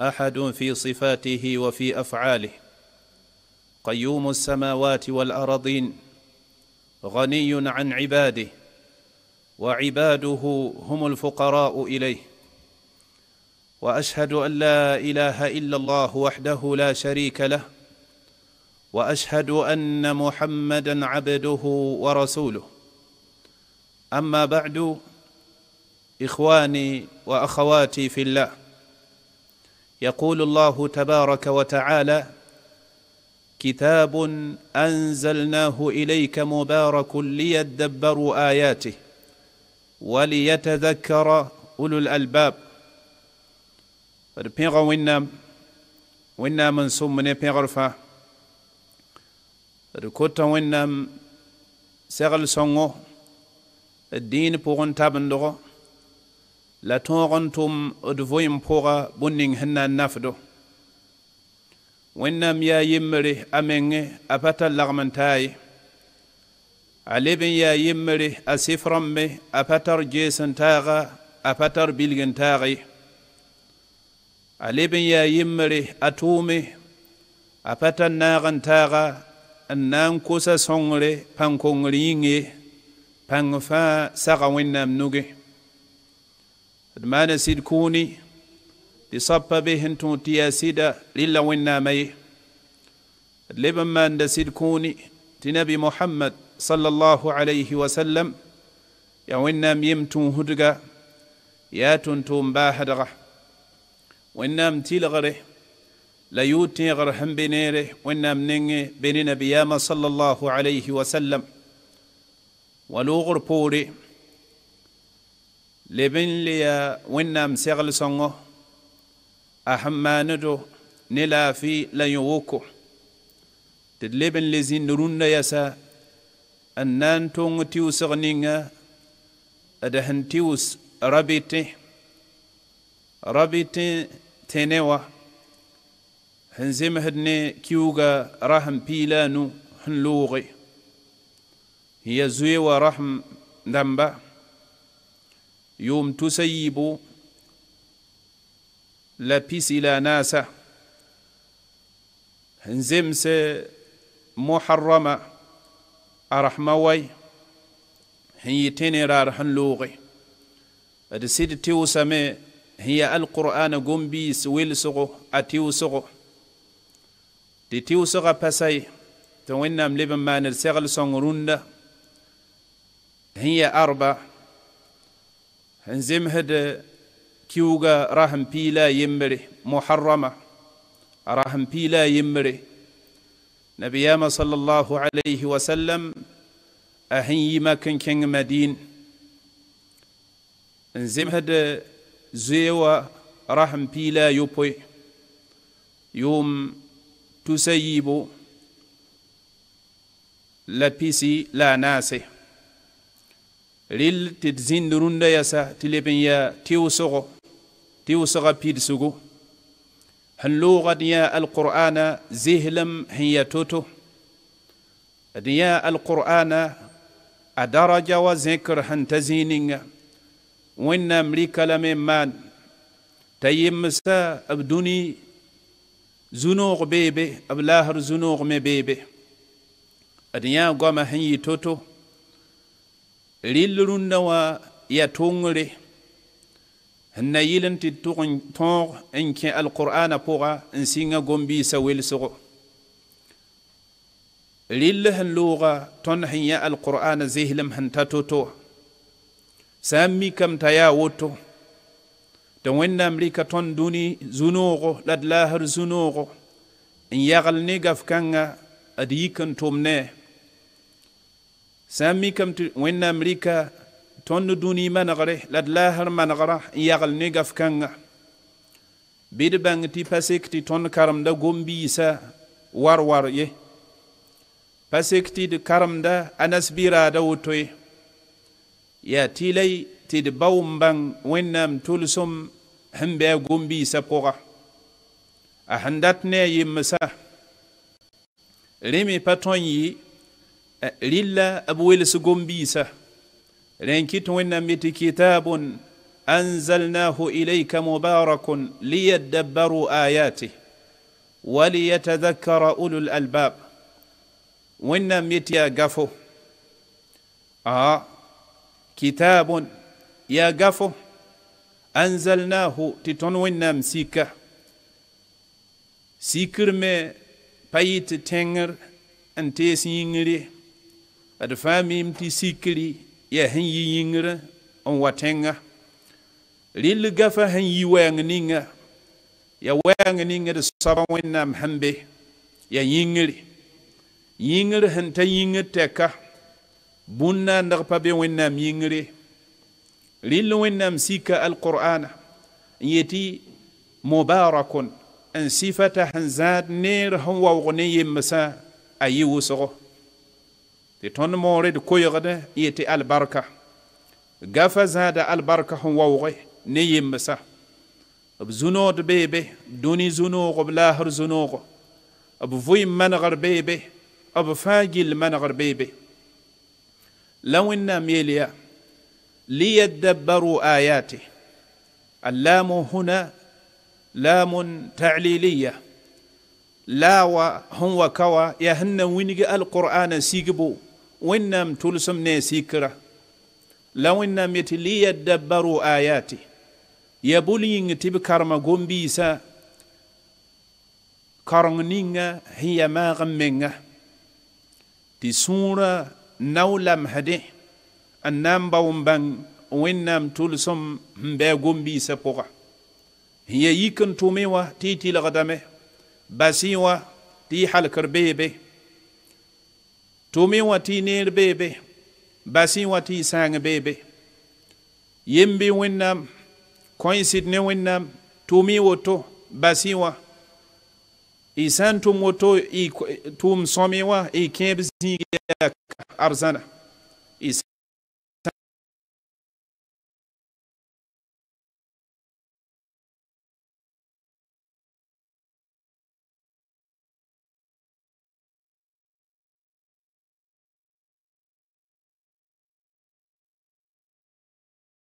احد في صفاته وفي افعاله قيوم السماوات والارضين غني عن عباده وعباده هم الفقراء اليه واشهد ان لا اله الا الله وحده لا شريك له واشهد ان محمدا عبده ورسوله اما بعد اخواني واخواتي في الله يقول الله تبارك وتعالى كتاب انزلناه اليك مبارك ليدبروا اياته وليتذكر اولو الالباب بيغا وينام وينام من سمني بيغرفه ركوتا وينام سغل سونغو الدين بوغن تابندغو la tõog n tʋm d vʋɩm pʋga bõn ning sẽn na n nafdo wẽnnaam yaa yembre a mengẽ a pa tar lagem n taa ye a leb n yaa yembre a sɩfrãmbe a pa tar gees n taaga a pa tar bilg n taag ye a leb n yaa yembre a tʋʋme a pa tar naag n taaga n na n kosa sõngre pãn kongr yĩnge pãng fãa saga wẽnnaam nuge المانا سيد كوني لصب به انتو تيا سيدا للا ونا مي لبن ما سيد كوني تنبي محمد صلى الله عليه وسلم يا ونا ميمتو هدقا يا تنتم باهدغه وإنام تيلغره لا يوتي غرهم بنيره وإنام نيني بين نبيام صلى الله عليه وسلم ولوغر بوري lebin liya wẽnnaam segl sõngo a sẽn maanedo ne laafɩ la woko tɩ d leb n le zĩnd rũndã yasa n na n tʋng tiʋsg ninga d sẽn tiʋs rabɩtẽ rabɩtẽ tẽne wa sẽn zemsd ne kiuga rasm ya zoe wa rasm dãmba يوم تسيب إلى ناسا هنزمس محرمة أرحموي هي تنرار لوغي أدسيد تيوسامي هي القرآن قنبيس ويلسغو أتيوسغو دي تيوسغا بساي توينام لبن ما نرسغل سنغروندا هي أربع هنزمهد كيوغا راهم بيلا يمري محرمة راهم بيلا يمري نبي ياما صلى الله عليه وسلم أهن يما كن كن مدين نزمهد زيوا راهم بيلا يبوي يوم تسيبو لا بيسي لا ناسي rel tɩ d zĩnd rũndã yasa tɩ leb n yaa tɩʋsgo tɩʋsga pidsugu sẽn loogã d yãa alqur'ana zeslem sẽn ya to-to d yãa alqur'ana a daraja wa zẽkr sẽn ta zĩig ninga wẽnnaam rɩka lame n maan t'a yemsa b dũni zunoog beebe b laasr zunoog me beebe d yãa goamã sẽn yɩ to-to rillrũndã wã ya tʋngre n na yɩl n tɩ tʋg n tõog n kẽ alqur'ana pʋga n sɩngã gom-biisã welsgo rɩll sẽn looga tõnd sẽn alqur'ana to-to t'a yaa woto tɩ duni dũni zu-noogo la d en yagal noogo n yagl ne ne sã n mikame tɩ wẽnnaam rɩka tõnd dũni manegre la d laasr manegra n yagl ne gaf-kãnga bɩ d bãng tɩ pa sek tɩ tõnd karemda gom-biisã war-war ye pa sek tɩ d karemda a nasbɩraada woto ye yaa tɩ la tɩ d bao n bãng wẽnnaam tʋlsem sẽn be a gom-biisã pʋga a sẽn dat ne a yembsa rẽ me pa tõnd yɩ رلا أبويل سقوم بيسة لنكت ونمت كتاب أنزلناه إليك مبارك ليدبروا آياته وليتذكر أولو الألباب ونمت يا قفو آه كتاب يا قفو أنزلناه تتنونا مسيكة سيكر مي بايت تنغر أنتي سينغري d fãa mim tɩ sikri yaa sẽn yi yĩngrã n wa tẽngã rɩl gafa sẽn yi wɛɛng ninga ya wɛɛng ninga d soaba wẽnnaam sẽn be ya yĩngre yĩngr sẽn ta yĩng tɛka bũn-naandg pa be wẽnnaam yĩngre rɩl wẽnnaam sika alqur'ana n yetɩ mubarakun n sifata sẽn zãad neer sẽn waoog ne yembsã a yɩ wʋsgo tɩ tõnd moore de koeegd yete tɩ albarka gafa zãada albarka sẽn waooge ne yembsa b zu bebe doni dũni zũ-noogo b laasr zũ-noogo b vɩɩm manegr beebe b fãa gill manegr beebe la wẽnnaam yeel yaa ليدبروا آياته اللام هنا لام تعليلية لا وهو كوا يهن وينج القرآن سيجبو وإنم تلسم نسيكرة لو إنم يتلي يدبروا آياته يبولين تب كرم قنبيسا كرنين هي ما غمين تي سورة نولم هدي النام بان وإنم تلسم مبا قنبيسا بغا هي يكن تومي تي لغدمه باسي تي حال بيبي tʋʋm n wa tɩ y neer beebe bas n wa tɩ y sãang beebe yem wẽnnaam kõ sɩd ne wẽnnaam tʋʋm y woto bas y wã y sã n tʋm woto tʋʋm sõme wã y kẽeb zĩig yaa arzãna